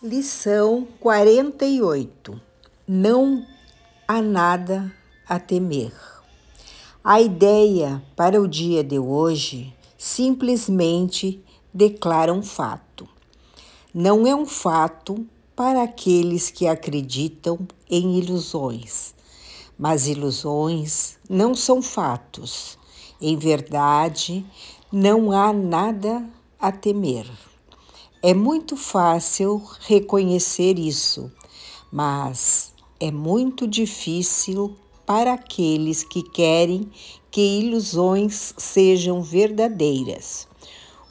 Lição 48: Não há nada a temer. A ideia para o dia de hoje simplesmente declara um fato. Não é um fato para aqueles que acreditam em ilusões, mas ilusões não são fatos. Em verdade, não há nada a temer. É muito fácil reconhecer isso, mas é muito difícil para aqueles que querem que ilusões sejam verdadeiras.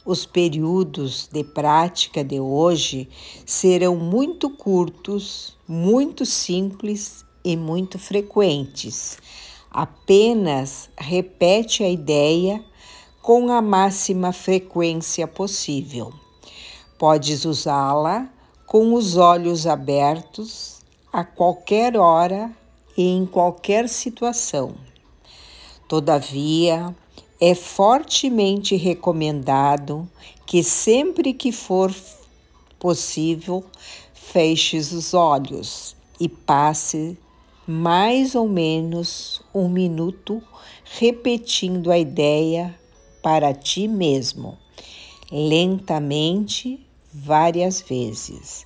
Os períodos de prática de hoje serão muito curtos, muito simples e muito frequentes. Apenas repete a ideia com a máxima frequência possível. Podes usá-la com os olhos abertos a qualquer hora e em qualquer situação. Todavia, é fortemente recomendado que sempre que for possível, feches os olhos e passe mais ou menos um minuto repetindo a ideia para ti mesmo, lentamente várias vezes.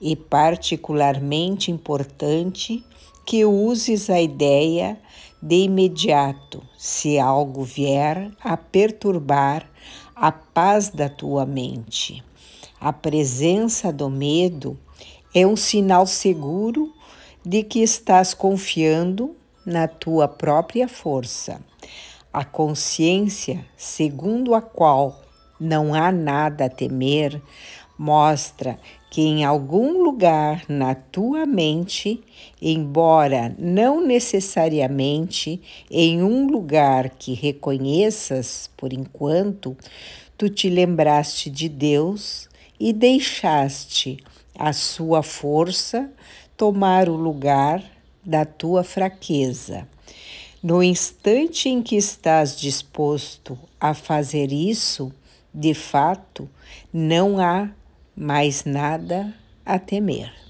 E particularmente importante que uses a ideia de imediato, se algo vier a perturbar a paz da tua mente. A presença do medo é um sinal seguro de que estás confiando na tua própria força. A consciência segundo a qual não há nada a temer, mostra que em algum lugar na tua mente, embora não necessariamente em um lugar que reconheças por enquanto, tu te lembraste de Deus e deixaste a sua força tomar o lugar da tua fraqueza. No instante em que estás disposto a fazer isso, de fato, não há mais nada a temer.